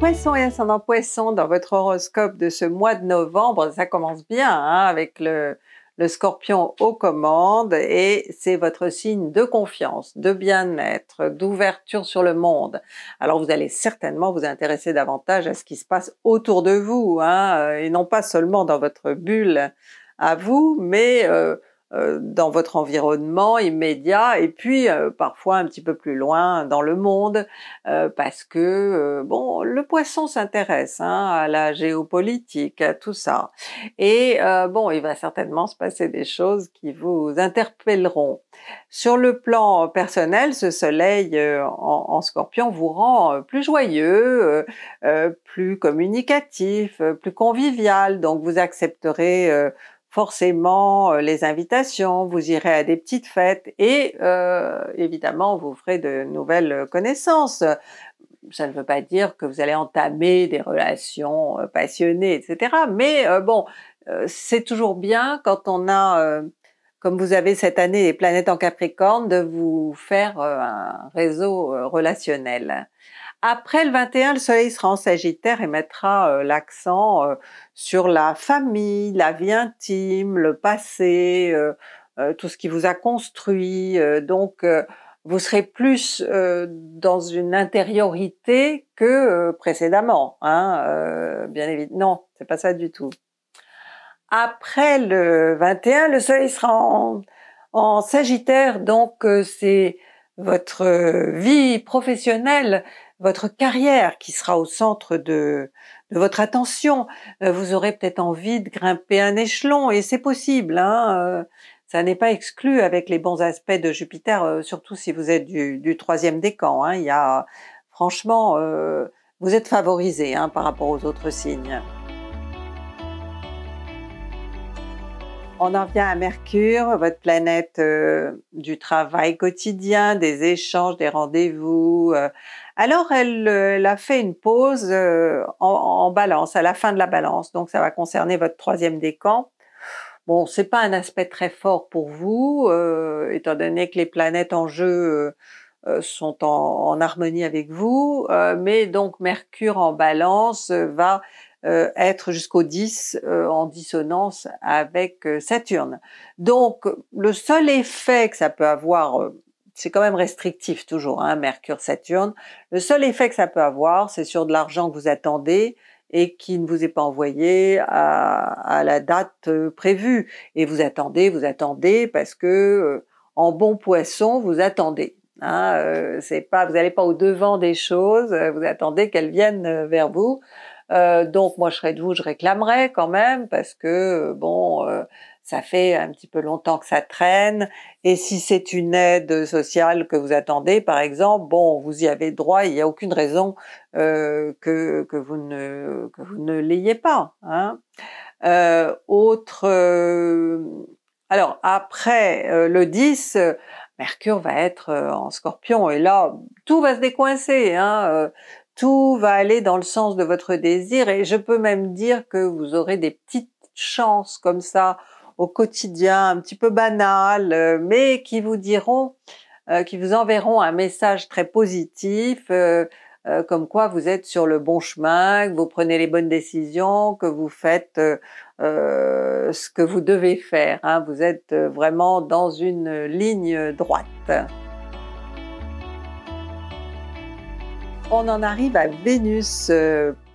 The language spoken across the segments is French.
poisson et ascendant poisson dans votre horoscope de ce mois de novembre, ça commence bien hein, avec le, scorpion aux commandes et c'est votre signe de confiance, de bien-être, d'ouverture sur le monde. Alors vous allez certainement vous intéresser davantage à ce qui se passe autour de vous hein, et non pas seulement dans votre bulle à vous, mais euh, euh, dans votre environnement immédiat et puis euh, parfois un petit peu plus loin dans le monde euh, parce que bon le poisson s'intéresse hein, à la géopolitique à tout ça et bon il va certainement se passer des choses qui vous interpelleront sur le plan personnel ce soleil en, scorpion vous rend plus joyeux plus communicatif plus convivial donc vous accepterez forcément euh, les invitations, vous irez à des petites fêtes et euh, évidemment vous ferez de nouvelles connaissances. Ça ne veut pas dire que vous allez entamer des relations euh, passionnées, etc. Mais bon, c'est toujours bien quand on a, comme vous avez cette année les planètes en Capricorne, de vous faire un réseau relationnel. Après le 21, le soleil sera en Sagittaire et mettra euh, l'accent euh, sur la famille, la vie intime, le passé, euh, tout ce qui vous a construit. donc, vous serez plus dans une intériorité que précédemment. Hein, bien évidemment, non, c'est pas ça du tout. Après le 21, le soleil sera en Sagittaire, donc c'est votre vie professionnelle votre carrière qui sera au centre de, de votre attention. Euh, vous aurez peut-être envie de grimper un échelon et c'est possible. Hein euh, ça n'est pas exclu avec les bons aspects de Jupiter, euh, surtout si vous êtes du, du troisième décan. Hein. Il y a, franchement, vous êtes favorisé hein, par rapport aux autres signes. On en vient à Mercure, votre planète euh, du travail quotidien, des échanges, des rendez-vous. Euh. Alors, euh, elle, a fait une pause en, balance, à la fin de la balance. Donc, ça va concerner votre troisième décan. Bon, c'est pas un aspect très fort pour vous, étant donné que les planètes en jeu euh, sont en, harmonie avec vous, euh, mais donc Mercure en balance va euh, être jusqu'au 10 en dissonance avec Saturne. Donc le seul effet que ça peut avoir, c'est quand même restrictif toujours, hein, Mercure-Saturne, le seul effet que ça peut avoir, c'est sur de l'argent que vous attendez, et qui ne vous est pas envoyé à, la date prévue. Et vous attendez, vous attendez, parce que en bon poisson, vous attendez. Hein, euh, c'est pas, vous n'allez pas au devant des choses, euh, vous attendez qu'elles viennent euh, vers vous. donc moi je serais de vous, je réclamerai quand même parce que bon, ça fait un petit peu longtemps que ça traîne. Et si c'est une aide sociale que vous attendez, par exemple, bon, vous y avez droit, il n'y a aucune raison que, que vous ne l'ayez pas. Hein. autre alors après le 10, Mercure va être euh, en scorpion et là, tout va se décoincer, hein, euh, tout va aller dans le sens de votre désir et je peux même dire que vous aurez des petites chances comme ça au quotidien, un petit peu banales, euh, mais qui vous diront, qui vous enverront un message très positif euh, comme quoi vous êtes sur le bon chemin, que vous prenez les bonnes décisions, que vous faites euh, euh, ce que vous devez faire. Hein. Vous êtes vraiment dans une ligne droite. On en arrive à Vénus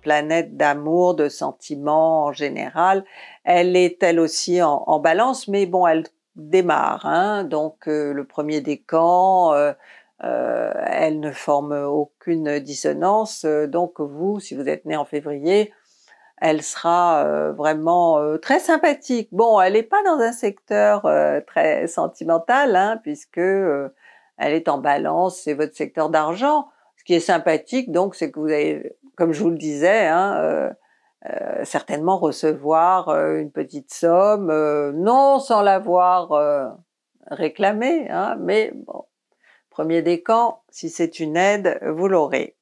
planète d'amour, de sentiments en général. Elle est elle aussi en, balance, mais bon, elle démarre. Hein. donc le premier décan, elle ne forme aucune dissonance. Euh, donc vous, si vous êtes né en février, elle sera euh, vraiment euh, très sympathique. Bon, elle n'est pas dans un secteur très sentimental, hein, puisque elle est en balance, c'est votre secteur d'argent. Ce qui est sympathique, donc, c'est que vous avez, comme je vous le disais, hein, certainement recevoir une petite somme, non sans l'avoir réclamée, hein, mais bon, premier décan, si c'est une aide, vous l'aurez.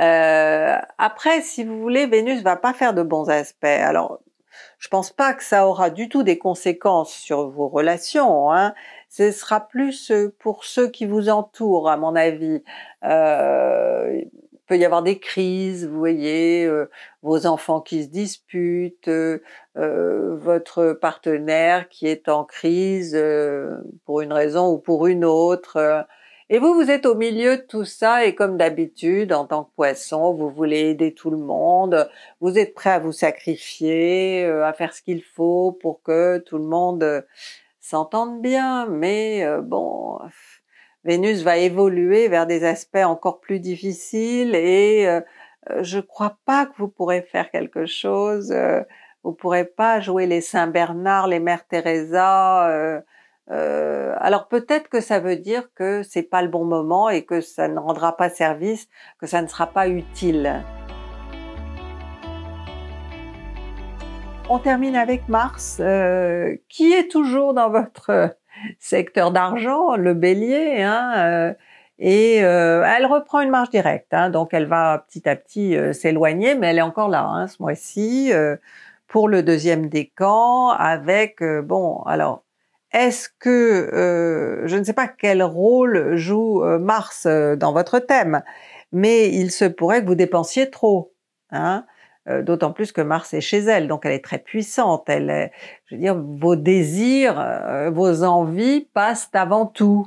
Euh, après, si vous voulez, Vénus va pas faire de bons aspects. Alors, je pense pas que ça aura du tout des conséquences sur vos relations. Hein. Ce sera plus euh, pour ceux qui vous entourent, à mon avis. Euh, il peut y avoir des crises, vous voyez, vos enfants qui se disputent, votre partenaire qui est en crise pour une raison ou pour une autre et vous, vous êtes au milieu de tout ça et comme d'habitude, en tant que poisson, vous voulez aider tout le monde, vous êtes prêt à vous sacrifier, euh, à faire ce qu'il faut pour que tout le monde euh, s'entende bien, mais euh, bon, Vénus va évoluer vers des aspects encore plus difficiles et je crois pas que vous pourrez faire quelque chose, vous pourrez pas jouer les Saint Bernard, les Mères Teresa, euh, alors peut-être que ça veut dire que c'est pas le bon moment et que ça ne rendra pas service, que ça ne sera pas utile. On termine avec Mars, euh, qui est toujours dans votre secteur d'argent, le Bélier, hein, euh, et elle reprend une marche directe, hein, donc elle va petit à petit s'éloigner, mais elle est encore là hein, ce mois-ci pour le deuxième décan avec bon alors est-ce que, euh, je ne sais pas quel rôle joue euh, Mars euh, dans votre thème, mais il se pourrait que vous dépensiez trop. Hein D'autant plus que Mars est chez elle, donc elle est très puissante. Elle, je veux dire, vos désirs, vos envies passent avant tout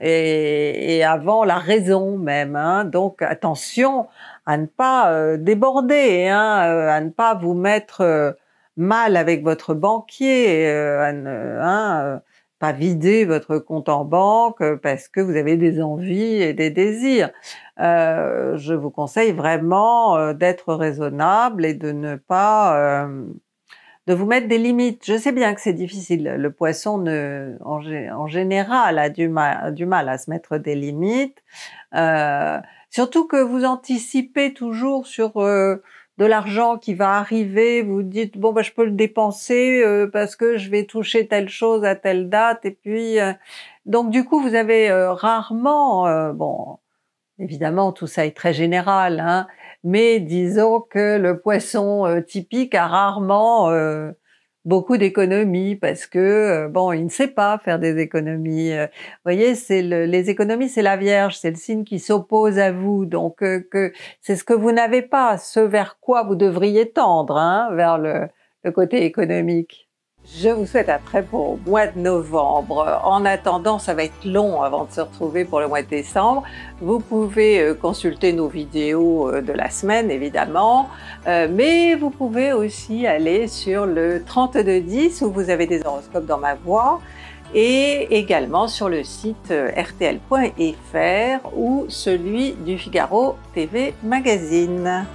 et, avant la raison même. Hein, donc attention à ne pas déborder, hein, à ne pas vous mettre mal avec votre banquier, euh, euh, hein, euh, pas vider votre compte en banque parce que vous avez des envies et des désirs. je vous conseille vraiment d'être raisonnable et de ne pas de vous mettre des limites. Je sais bien que c'est difficile. Le poisson, ne, en, général, a du, mal, à se mettre des limites. surtout que vous anticipez toujours sur de l'argent qui va arriver, vous dites bon bah je peux le dépenser euh, parce que je vais toucher telle chose à telle date et puis euh, donc du coup vous avez euh, rarement bon évidemment tout ça est très général hein, mais disons que le poisson typique a rarement beaucoup d'économies parce que euh, bon, il ne sait pas faire des économies. Euh. Vous voyez, c'est les économies, c'est la Vierge, c'est le signe qui s'oppose à vous. Donc euh, que c'est ce que vous n'avez pas, ce vers quoi vous devriez tendre, hein, vers le côté économique. Je vous souhaite un très beau mois de novembre. En attendant, ça va être long avant de se retrouver pour le mois de décembre. Vous pouvez euh, consulter nos vidéos euh, de la semaine, évidemment, euh, mais vous pouvez aussi aller sur le 3210 où vous avez des horoscopes dans ma voix et également sur le site rtl.fr ou celui du Figaro TV Magazine.